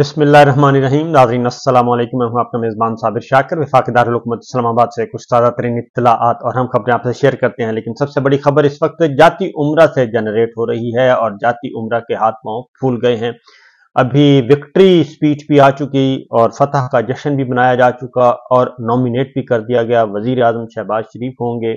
बसमिल्लाम नाजरीन असलम आपका मेज़बान साबिर शाकर विफाक दारकूमत इस्लामाबाद से कुछ ताज़ा तरीन इतलात और हम खबरें आपसे शेयर करते हैं लेकिन सबसे बड़ी खबर इस वक्त जाति उम्र से जनरेट हो रही है और जाति उम्र के हाथ पाँव फूल गए हैं अभी विक्ट्री स्पीच भी आ चुकी और फतह का जश्न भी मनाया जा चुका और नॉमिनेट भी कर दिया गया वजीर अजम शहबाज शरीफ होंगे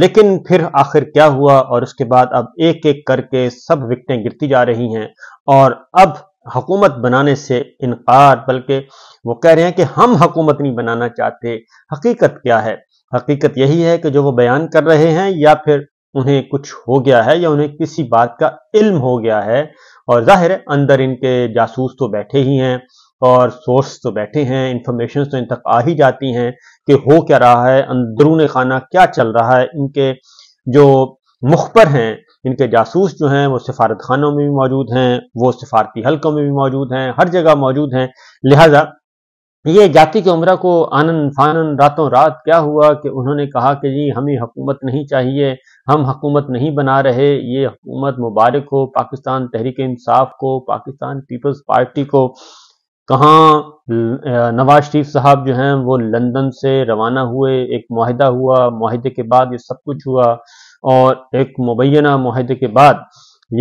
लेकिन फिर आखिर क्या हुआ और उसके बाद अब एक एक करके सब विकटें गिरती जा रही हैं और अब हकूमत बनाने से इनकार बल्कि वो कह रहे हैं कि हम हकूमत नहीं बनाना चाहते हकीकत क्या है हकीकत यही है कि जो वो बयान कर रहे हैं या फिर उन्हें कुछ हो गया है या उन्हें किसी बात का इल्म हो गया है और जाहिर है अंदर इनके जासूस तो बैठे ही हैं और सोर्स तो बैठे हैं इंफॉर्मेशन तो इन तक आ ही जाती हैं कि हो क्या रहा है अंदरून खाना क्या चल रहा है इनके जो मुखबर हैं इनके जासूस जो हैं वो सिफारत खानों में भी मौजूद हैं वो सिफारती हलकों में भी मौजूद हैं हर जगह मौजूद हैं लिहाजा ये जाति के उम्र को आनन फानन रातों रात क्या हुआ कि उन्होंने कहा कि जी हमें हकूमत नहीं चाहिए हम हकूमत नहीं बना रहे ये हकूमत मुबारक हो पाकिस्तान तहरीक इंसाफ को पाकिस्तान पीपल्स पार्टी को कहाँ नवाज शरीफ साहब जो हैं वो लंदन से रवाना हुए एक माहिदा हुआ माहिदे के बाद ये सब कुछ हुआ और एक मुबैना माहदे के बाद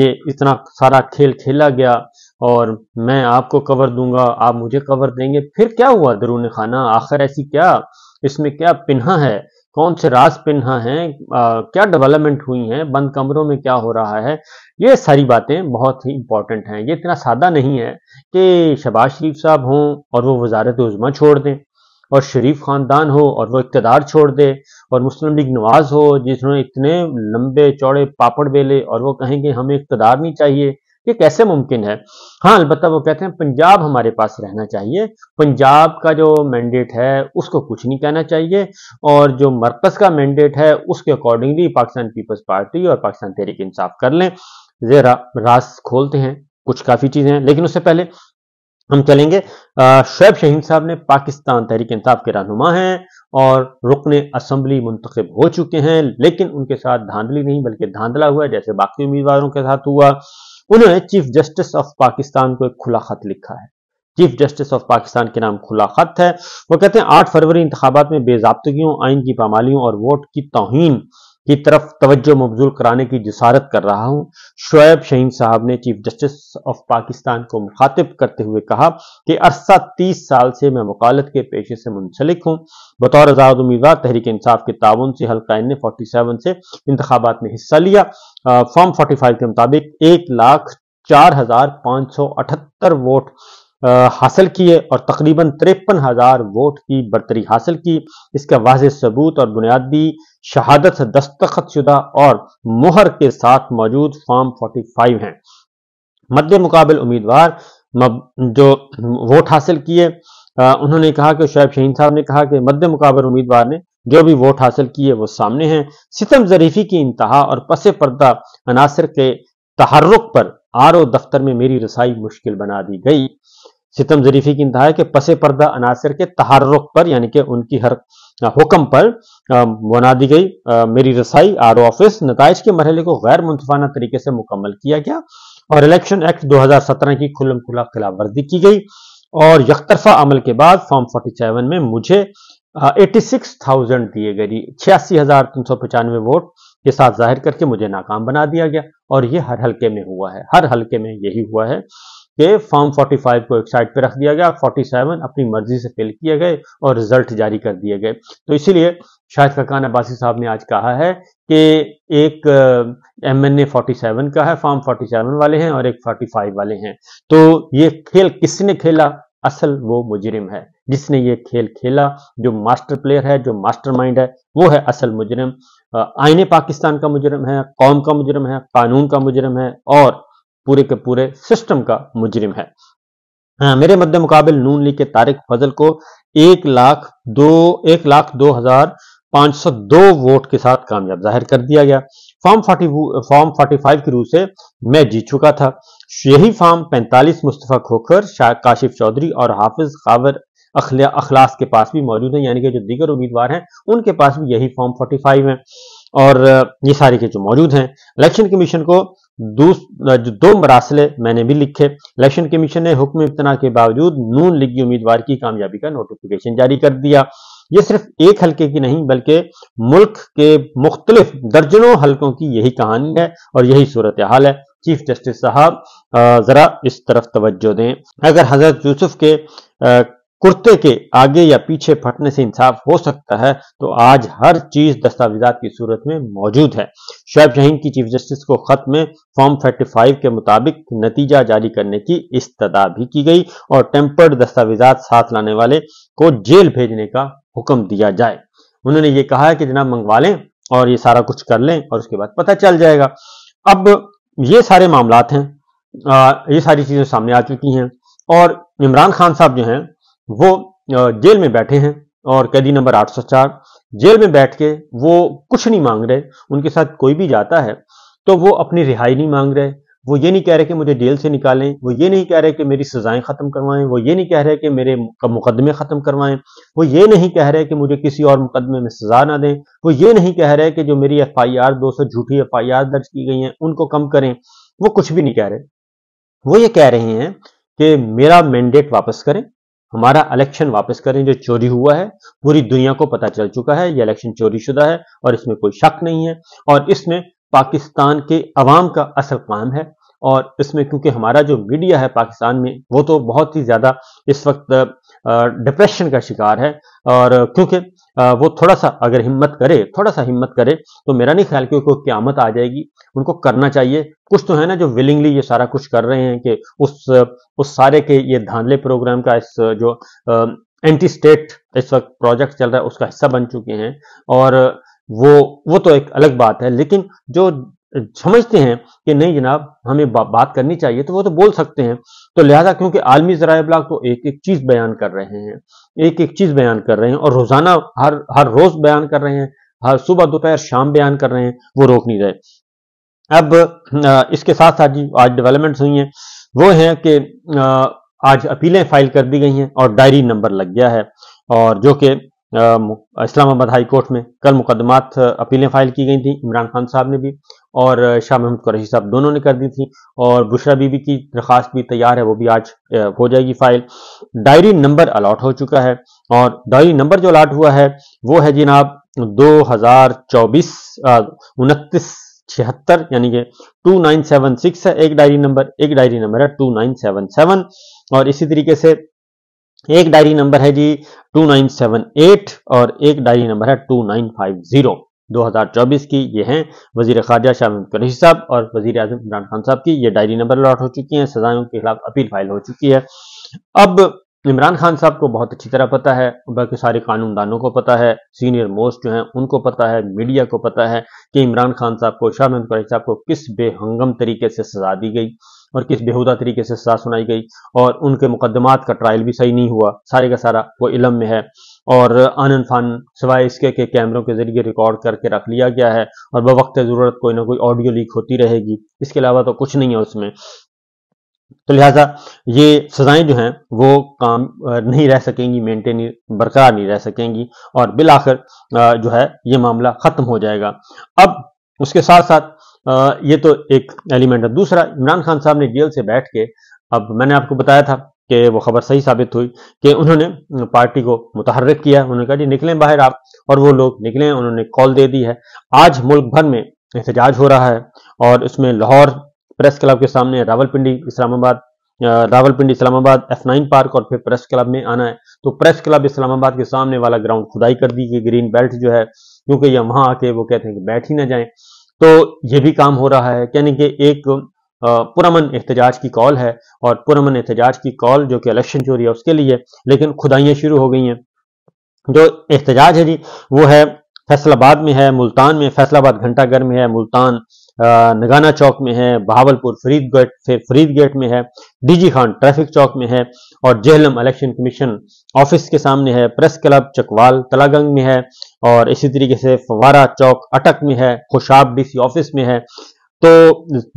ये इतना सारा खेल खेला गया और मैं आपको कवर दूंगा आप मुझे कवर देंगे फिर क्या हुआ दरून खाना आखिर ऐसी क्या इसमें क्या पिन्हा है कौन से राज पिन्हा हैं क्या डेवलपमेंट हुई हैं बंद कमरों में क्या हो रहा है ये सारी बातें बहुत ही इंपॉर्टेंट हैं ये इतना सादा नहीं है कि शबाज शरीफ साहब हों और वो वजारत उज़मा छोड़ दें और शरीफ खानदान हो और वो इकतदार छोड़ दे और मुस्लिम लीग नवाज हो जिसने इतने लंबे चौड़े पापड़ बेले और वो कहेंगे हमें इकतदार नहीं चाहिए ये कैसे मुमकिन है हाँ अलबत्त वो कहते हैं पंजाब हमारे पास रहना चाहिए पंजाब का जो मैंडेट है उसको कुछ नहीं कहना चाहिए और जो मरकज़ का मैंडेट है उसके अकॉर्डिंगली पाकिस्तान पीपल्स पार्टी और पाकिस्तान तहरीक इंसाफ कर लें जरा रास खोलते हैं कुछ काफ़ी चीज़ें हैं लेकिन उससे पहले हम चलेंगे शेब शहीन साहब ने पाकिस्तान तहरीक इंसाफ के रहनुमा हैं और रुकन असम्बली मुंतखब हो चुके हैं लेकिन उनके साथ धांधली नहीं बल्कि धांधला हुआ जैसे बाकी उम्मीदवारों के साथ हुआ उन्होंने चीफ जस्टिस ऑफ पाकिस्तान को एक खुला खत लिखा है चीफ जस्टिस ऑफ पाकिस्तान के नाम खुला खत है वो कहते हैं आठ फरवरी इंतबात में बेजाबतगियों आइन की पामालियों और वोट की तोहन की तरफ तवज्जो मबजूल कराने की जसारत कर रहा हूं शोएब शहीन साहब ने चीफ जस्टिस ऑफ पाकिस्तान को मुखातिब करते हुए कहा कि अरसा तीस साल से मैं वकालत के पेशे से मुंसलिक हूं बतौर आजाद उम्मीदवार तहरीक इंसाफ के ताउन से हल्का ने फोर्टी सेवन से इंतबात में हिस्सा लिया फॉर्म फोर्टी फाइव के मुताबिक एक लाख चार हजार पांच सौ अठहत्तर वोट हासिल किए और तकरीबन तिरपन हजार वोट की बर्तरी हासिल की इसका वाज सबूत और बुनियादी शहादत से दस्तखत शुदा और मुहर के साथ मौजूद फॉर्म 45 हैं मध्य मुकाबल उम्मीदवार जो वोट हासिल किए उन्होंने कहा कि शैब शहीन साहब ने कहा कि मध्य मुकाबल उम्मीदवार ने जो भी वोट हासिल किए वो सामने हैं सितम जरीफी की इंतहा और पस पर्दा अनासर के तहरुक पर आर ओ दफ्तर में मेरी रसाई मुश्किल बना दी गई सितम जरीफी की इंतहा है कि पसे पर्दा अनासर के तहरुक पर यानी कि उनकी हर हुक्म पर बना दी गई मेरी रसाई आर ऑफिस नतज के मरहले को गैर मुनफाना तरीके से मुकम्मल किया गया और इलेक्शन एक्ट 2017 की खुलम खुला खिलाफ वर्जी की गई और यकतरफा अमल के बाद फॉर्म 47 में मुझे एटी सिक्स थाउजेंड दिए गए छियासी हजार तीन सौ पचानवे वोट के साथ जाहिर करके मुझे नाकाम बना दिया गया और ये हर हलके में हुआ है हर हलके में यही हुआ है के फॉर्म 45 को एक साइड पर रख दिया गया और 47 अपनी मर्जी से फिल किए गए और रिजल्ट जारी कर दिए गए तो इसीलिए शाहिद फकान अब्बासी साहब ने आज कहा है कि एक M N A forty seven का है फॉर्म फोर्टी सेवन वाले हैं और एक फोर्टी फाइव वाले हैं तो ये खेल किसने खेला असल वो मुजरिम है जिसने ये खेल खेला जो मास्टर प्लेयर है जो मास्टर है वो है असल मुजरिम आईने पाकिस्तान का मुजरम है कौम का मुजरम है कानून का मुजरम है और पूरे के पूरे सिस्टम का मुजरिम है हाँ, मेरे मद्दे मुकाबल नून लीग के तारिक फजल को एक लाख दो एक लाख दो हजार पांच सौ दो वोट के साथ कामयाब जाहिर कर दिया गया form forty form forty five की रूह से मैं जीत चुका था यही फॉर्म पैंतालीस मुस्तफ़ा खोखर काशिफ चौधरी और हाफिज खावर अखलास के पास भी मौजूद है यानी कि जो दीगर उम्मीदवार हैं उनके पास भी यही फॉर्म फोर्टी फाइव है और ये सारे के जो मौजूद हैं इलेक्शन कमीशन को दो मरासले मैंने भी लिखे इलेक्शन कमीशन ने हुक्म इतना के बावजूद नून लीगी उम्मीदवार की कामयाबी का नोटिफिकेशन जारी कर दिया ये सिर्फ एक हलके की नहीं बल्कि मुल्क के मुख्तलिफ दर्जनों हलकों की यही कहानी है और यही सूरत हाल है चीफ जस्टिस साहब ज़रा इस तरफ तवज्जो दें अगर हजरत यूसुफ के कुर्ते के आगे या पीछे फटने से इंसाफ हो सकता है तो आज हर चीज दस्तावेजात की सूरत में मौजूद है शुएब शहीन की चीफ जस्टिस को खत में फॉर्म 35 के मुताबिक नतीजा जारी करने की इस्तदा भी की गई और टेम्पर्ड दस्तावेजात साथ लाने वाले को जेल भेजने का हुक्म दिया जाए उन्होंने ये कहा है कि जनाब मंगवा लें और ये सारा कुछ कर लें और उसके बाद पता चल जाएगा अब ये सारे मामला हैं ये सारी चीजें सामने आ चुकी हैं और इमरान खान साहब जो हैं वो जेल में बैठे हैं और कैदी नंबर 804 जेल में बैठ के वो कुछ नहीं मांग रहे उनके साथ कोई भी जाता है तो वो अपनी रिहाई नहीं मांग रहे वो ये नहीं कह रहे कि मुझे जेल से निकालें वो ये नहीं कह रहे कि मेरी सजाएं ख़त्म करवाएं वो ये नहीं कह रहे कि मेरे मुकदमे ख़त्म करवाएं वो ये नहीं कह रहे कि मुझे किसी और मुकदमे में सजा ना दें वो ये नहीं कह रहे कि जो मेरी एफ आई आर दो सौ झूठी एफ आई आर दर्ज की गई हैं उनको कम करें वो कुछ भी नहीं कह रहे वो ये कह रहे हैं कि मेरा मैंडेट वापस करें हमारा इलेक्शन वापस करें जो चोरी हुआ है पूरी दुनिया को पता चल चुका है ये इलेक्शन चोरीशुदा है और इसमें कोई शक नहीं है और इसमें पाकिस्तान के अवाम का असल काम है और इसमें क्योंकि हमारा जो मीडिया है पाकिस्तान में वो तो बहुत ही ज़्यादा इस वक्त डिप्रेशन का शिकार है और क्योंकि वो थोड़ा सा अगर हिम्मत करे थोड़ा सा हिम्मत करे तो मेरा नहीं ख्याल कि उनको क्यामत आ जाएगी उनको करना चाहिए कुछ तो है ना जो विलिंगली ये सारा कुछ कर रहे हैं कि उस उस सारे के ये धांधले प्रोग्राम का इस जो आ, एंटी स्टेट इस वक्त प्रोजेक्ट चल रहा है उसका हिस्सा बन चुके हैं और वो वो तो एक अलग बात है लेकिन जो समझते हैं कि नहीं जनाब हमें बा, बात करनी चाहिए तो वो तो बोल सकते हैं तो लिहाजा क्योंकि आलमी जरा अबलाग तो एक एक चीज़ बयान कर रहे हैं एक एक चीज़ बयान कर रहे हैं और रोज़ाना हर हर रोज़ बयान कर रहे हैं हर सुबह दोपहर शाम बयान कर रहे हैं वो रोक नहीं रहे अब इसके साथ साथ जी आज डेवलपमेंट्स हुई हैं वो हैं कि आज अपीलें फाइल कर दी गई हैं और डायरी नंबर लग गया है और जो कि इस्लामाबाद हाई कोर्ट में कल मुकदमात अपीलें फाइल की गई थी इमरान खान साहब ने भी और शाह महमूद कुरैशी साहब दोनों ने कर दी थी और बुशरा बीबी की दरख्वास्त भी तैयार है वो भी आज हो जाएगी फाइल डायरी नंबर अलाट हो चुका है और डायरी नंबर जो अलाट हुआ है वो है जिनाब दो हजार चौबीस उनतीस छिहत्तर यानी कि टू नाइन सेवन सिक्स है एक डायरी नंबर एक डायरी नंबर है टू नाइन सेवन सेवन और इसी तरीके से एक डायरी नंबर है जी 2978 और एक डायरी नंबर है 2950 2024 की ये हैं वजीर खारजा शाह कुरैशी साहब और वजीर अजम इमरान खान साहब की ये डायरी नंबर अलॉट हो चुकी हैं सजाओं के खिलाफ अपील फाइल हो चुकी है अब इमरान खान साहब को बहुत अच्छी तरह पता है बाकी सारे कानूनदानों को पता है सीनियर मोस्ट जो हैं उनको पता है मीडिया को पता है कि इमरान खान साहब को शाह महमूद कुरैशी साहब को किस बेहंगम तरीके से सजा दी गई और किस बेहुदा तरीके से सजा सुनाई गई और उनके मुकदमात का ट्रायल भी सही नहीं हुआ सारे का सारा वो इलम में है और आनंद फान सिवाय इसके के कैमरों के जरिए रिकॉर्ड करके रख लिया गया है और बवक्त ज़रूरत कोई ना कोई ऑडियो लीक होती रहेगी इसके अलावा तो कुछ नहीं है उसमें तो लिहाजा ये सजाएं जो हैं वो काम नहीं रह सकेंगी मेंटेन बरकरार नहीं रह सकेंगी और बिल आखिर जो है ये मामला ख़त्म हो जाएगा अब उसके साथ साथ ये तो एक एलिमेंट है दूसरा इमरान खान साहब ने जेल से बैठ के अब मैंने आपको बताया था कि वो खबर सही साबित हुई कि उन्होंने पार्टी को मुतहरक किया उन्होंने कहा जी निकलें बाहर आप और वो लोग निकले उन्होंने कॉल दे दी है आज मुल्क भर में एहतजाज हो रहा है और इसमें लाहौर प्रेस क्लब के सामने Rawalpindi Islamabad Rawalpindi Islamabad F nine park और फिर प्रेस क्लब में आना है तो प्रेस क्लब इस्लामाबाद के सामने वाला ग्राउंड खुदाई कर दी गई ग्रीन बेल्ट जो है क्योंकि यह वहां आके वो कहते हैं कि बैठ ही ना जाए तो ये भी काम हो रहा है यानी कि एक पुरमन एहतजाज की कॉल है और पुरमन एहतजाज की कॉल जो कि इलेक्शन चोरी है उसके लिए लेकिन खुदाइयाँ शुरू हो गई हैं जो एहतजाज है जी वो है फैसलाबाद में है मुल्तान में फैसलाबाद घंटाघर में है मुल्तान नगाना चौक में है बहावलपुर फरीदगढ़ फिर फरीद गेट में है डीजी खान ट्रैफिक चौक में है और जहलम इलेक्शन कमीशन ऑफिस के सामने है प्रेस क्लब चकवाल तलागंग में है और इसी तरीके से फवारा चौक अटक में है खुशाब डीसी ऑफिस में है तो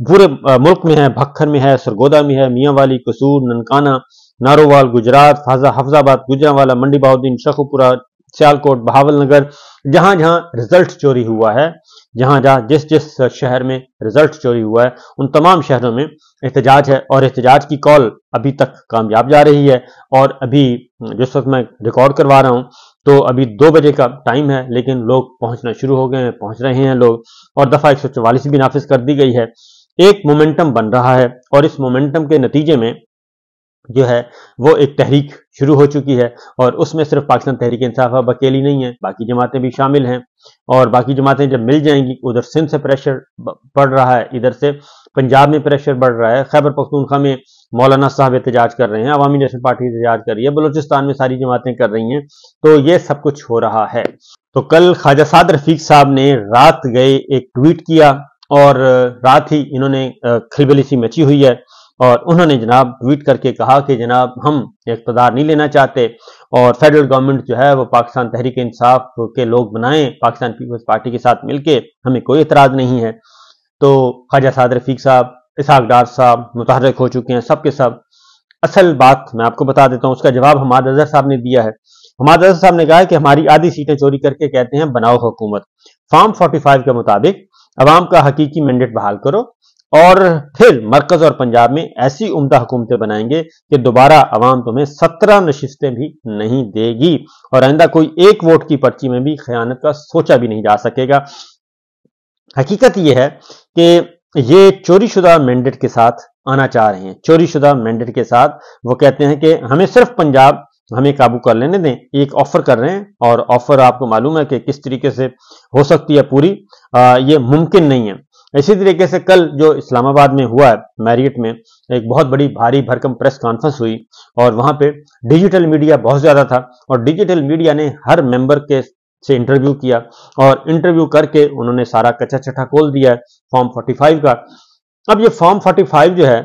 पूरे मुल्क में है भक्खर में है सरगोदा में है मियांवाली कसूर ननकाना नारोवाल गुजरात फाजा हफजाबाद गुजरावाला मंडी बहाउद्दीन शखुपुरा सियालकोट बहावल नगर जहां जहां रिजल्ट चोरी हुआ है जहां जहां जिस जिस शहर में रिजल्ट चोरी हुआ है उन तमाम शहरों में एहतजाज है और एहतजाज की कॉल अभी तक कामयाब जा रही है और अभी जिस वक्त मैं रिकॉर्ड करवा रहा हूं तो अभी दो बजे का टाइम है लेकिन लोग पहुंचना शुरू हो गए हैं पहुंच रहे हैं लोग और दफा एक भी नाफिज कर दी गई है एक मोमेंटम बन रहा है और इस मोमेंटम के नतीजे में जो है वो एक तहरीक शुरू हो चुकी है और उसमें सिर्फ पाकिस्तान तहरीक इंसाफ अब अकेली नहीं है बाकी जमातें भी शामिल हैं और बाकी जमातें जब मिल जाएंगी उधर सिंध से प्रेशर बढ़ रहा है इधर से पंजाब में प्रेशर बढ़ रहा है खैबर पख्तूनखा में मौलाना साहब एहतजाज कर रहे हैं अवामी नेशनल पार्टी एहतजाज कर रही है बलोचिस्तान में सारी जमातें कर रही हैं तो ये सब कुछ हो रहा है तो कल ख्वाजा साद रफीक साहब ने रात गए एक ट्वीट किया और रात ही इन्होंने खलबली सी मची हुई है और उन्होंने जनाब ट्वीट करके कहा कि जनाब हम इकतदार नहीं लेना चाहते और फेडरल गवर्नमेंट जो है वो पाकिस्तान तहरीक इंसाफ के लोग बनाए पाकिस्तान पीपल्स पार्टी के साथ मिलकर हमें कोई इतराज़ नहीं है तो ख्वाजा साद रफीक साहब इसहाक डार साहब मुतहरक हो चुके हैं सब के सब असल बात मैं आपको बता देता हूँ उसका जवाब हमाद अजहर साहब ने दिया है हमाद अजहर साहब ने कहा है कि हमारी आधी सीटें चोरी करके कहते हैं बनाओ हुकूमत फॉर्म 45 के मुताबिक अवाम का हकीकी मैंडेट बहाल करो और फिर मरकज और पंजाब में ऐसी उमदा हुकूमतें बनाएंगे कि दोबारा अवाम तुम्हें सत्रह नशिस्तें भी नहीं देगी और आइंदा कोई एक वोट की पर्ची में भी खयानत का सोचा भी नहीं जा सकेगा हकीकत यह है कि ये चोरी शुदा मैंडेट के साथ आना चाह रहे हैं चोरी शुदा मैंडेट के साथ वो कहते हैं कि हमें सिर्फ पंजाब हमें काबू कर लेने दें एक ऑफर कर रहे हैं और ऑफर आपको मालूम है कि किस तरीके से हो सकती है पूरी आ, ये मुमकिन नहीं है इसी तरीके से कल जो इस्लामाबाद में हुआ है मैरियट में एक बहुत बड़ी भारी भरकम प्रेस कॉन्फ्रेंस हुई और वहां पे डिजिटल मीडिया बहुत ज्यादा था और डिजिटल मीडिया ने हर मेंबर के से इंटरव्यू किया और इंटरव्यू करके उन्होंने सारा कच्चा चट्ठा खोल दिया है फॉर्म 45 का अब ये फॉर्म 45 जो है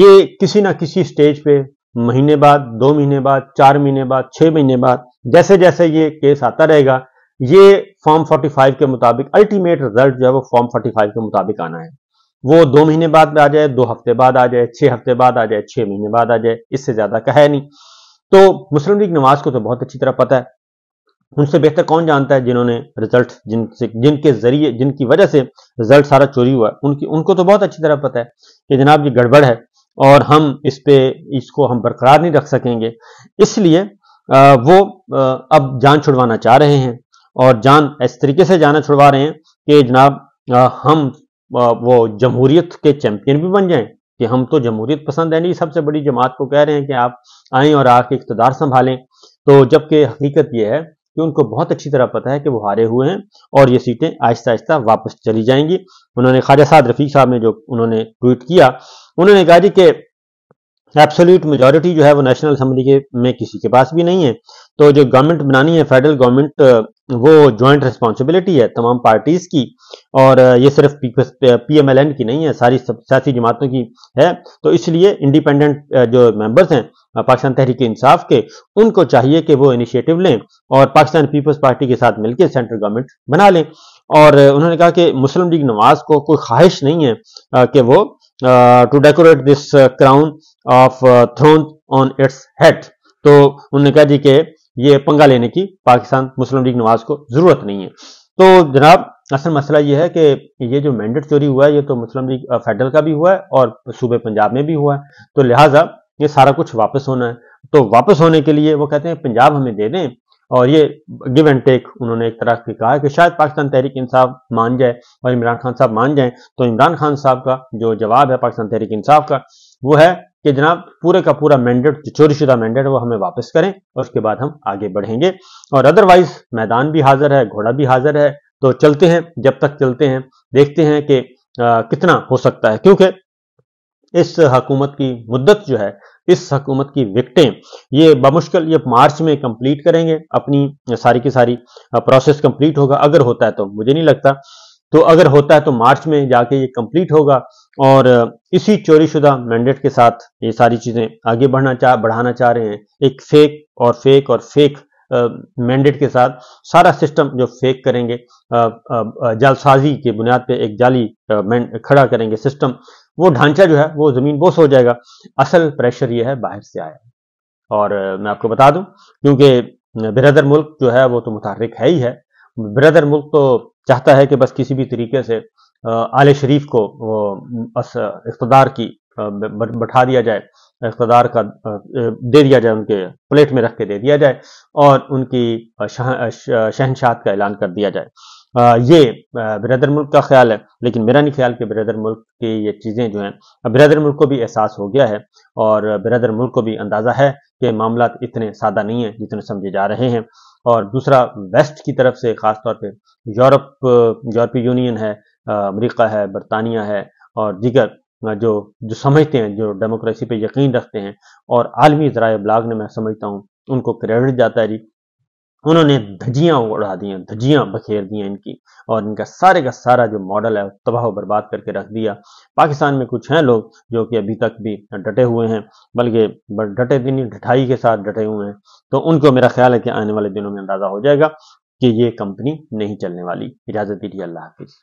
ये किसी ना किसी स्टेज पे महीने बाद दो महीने बाद चार महीने बाद छह महीने बाद जैसे जैसे ये केस आता रहेगा ये फॉर्म 45 के मुताबिक अल्टीमेट रिजल्ट जो है वो फॉर्म 45 के मुताबिक आना है वो दो महीने बाद आ जाए दो हफ्ते बाद आ जाए छह हफ्ते बाद आ जाए छह महीने बाद आ जाए इससे ज्यादा का है नहीं तो मुस्लिम लीग नवाज को तो बहुत अच्छी तरह पता है उनसे बेहतर कौन जानता है जिन्होंने रिजल्ट जिनसे जिनके जरिए जिनकी वजह से रिजल्ट सारा चोरी हुआ है उनकी उनको तो बहुत अच्छी तरह पता है कि जनाब ये गड़बड़ है और हम इस पे इसको हम बरकरार नहीं रख सकेंगे इसलिए वो अब जान छुड़वाना चाह रहे हैं और जान इस तरीके से जाना छुड़वा रहे हैं कि जनाब हम वो जमहूरियत के चैंपियन भी बन जाएं कि हम तो जमहूरियत पसंद है नहीं सबसे बड़ी जमात को कह रहे हैं कि आप आए और आके इकतदार संभालें तो जबकि हकीकत यह है कि उनको बहुत अच्छी तरह पता है कि वो हारे हुए हैं और ये सीटें आहिस्ता आहिस्ता वापस चली जाएंगी उन्होंने ख्वाजा साद रफीक साहब ने जो उन्होंने ट्वीट किया उन्होंने कहा जी कि एब्सोल्यूट मेजॉरिटी जो है वो नेशनल असम्बली के में किसी के पास भी नहीं है तो जो गवर्नमेंट बनानी है फेडरल गवर्नमेंट वो ज्वाइंट रिस्पॉन्सिबिलिटी है तमाम पार्टीज की और ये सिर्फ पी एम एल एन की नहीं है सारी सियासी जमातों की है तो इसलिए इंडिपेंडेंट जो मेंबर्स हैं पाकिस्तान तहरीक इंसाफ के उनको चाहिए कि वो इनिशिएटिव लें और पाकिस्तान पीपल्स पार्टी के साथ मिलकर सेंट्रल गवर्नमेंट बना लें और उन्होंने कहा कि मुस्लिम लीग नवाज को कोई ख्वाहिश नहीं है कि वो to decorate this crown of throne on its head तो उन्होंने कहा जी के ये पंगा लेने की पाकिस्तान मुस्लिम लीग नवाज को जरूरत नहीं है तो जनाब असल मसला ये है कि ये जो मैंडेट चोरी हुआ है ये तो मुस्लिम लीग फेडरल का भी हुआ है और सूबे पंजाब में भी हुआ है तो लिहाजा ये सारा कुछ वापस होना है तो वापस होने के लिए वो कहते हैं पंजाब हमें दे दें और ये गिव एंड टेक उन्होंने एक तरह से कहा कि शायद पाकिस्तान तहरीक इंसाफ मान जाए और इमरान खान साहब मान जाए तो इमरान खान साहब का जो जवाब है पाकिस्तान तहरीक इंसाफ का वो है कि जनाब पूरे का पूरा मैंडेट जो चोरीशुदा मैंडेट वो हमें वापस करें और उसके बाद हम आगे बढ़ेंगे और अदरवाइज मैदान भी हाजिर है घोड़ा भी हाजिर है तो चलते हैं जब तक चलते हैं देखते हैं कि कितना हो सकता है क्योंकि इस हकूमत की मुद्दत जो है इस हकूमत की विकटें ये बमुश्किल ये मार्च में कंप्लीट करेंगे अपनी सारी की सारी प्रोसेस कंप्लीट होगा अगर होता है तो मुझे नहीं लगता तो अगर होता है तो मार्च में जाके ये कंप्लीट होगा और इसी चोरीशुदा मैंडेट के साथ ये सारी चीज़ें आगे बढ़ना चाह बढ़ाना चाह रहे हैं एक फेक और फेक और फेक मैंडेट के साथ सारा सिस्टम जो फेक करेंगे जालसाजी के बुनियाद पे एक जाली खड़ा करेंगे सिस्टम वो ढांचा जो है वो ज़मीन बोस हो जाएगा असल प्रेशर ये है बाहर से आया और मैं आपको बता दूं क्योंकि ब्रदर मुल्क जो है वो तो मुतहरक है ही है ब्रदर मुल्क तो चाहता है कि बस किसी भी तरीके से आले शरीफ को इकतदार की बैठा दिया जाए इकतदार का दे दिया जाए उनके प्लेट में रख के दे दिया जाए और उनकी शहनशाह का ऐलान कर दिया जाए ये बरदर मुल्क का ख्याल है लेकिन मेरा नहीं ख्याल कि बरदर मुल्क की ये चीज़ें जो हैं बरदर मुल्क को भी एहसास हो गया है और बरदर मुल्क को भी अंदाज़ा है कि मामला इतने सादा नहीं हैं जितने समझे जा रहे हैं और दूसरा वेस्ट की तरफ से ख़ासतौर पर यूरोप यूरोपीय यूनियन है अमरीका है बरतानिया है और दीगर जो जो समझते हैं जो डेमोक्रेसी पे यकीन रखते हैं और आलमी ज़रा ब्लाग ने मैं समझता हूँ उनको क्रेडिट जाता है जी उन्होंने धजियां उड़ा दी धजियां बखेर दी इनकी और इनका सारे का सारा जो मॉडल है तबाह बर्बाद करके रख दिया पाकिस्तान में कुछ हैं लोग जो कि अभी तक भी डटे हुए हैं बल्कि डटे भी नहीं के साथ डटे हुए हैं तो उनको मेरा ख्याल है कि आने वाले दिनों में अंदाज़ा हो जाएगा कि ये कंपनी नहीं चलने वाली इजाज़त दीजिए अल्लाह हाफिज़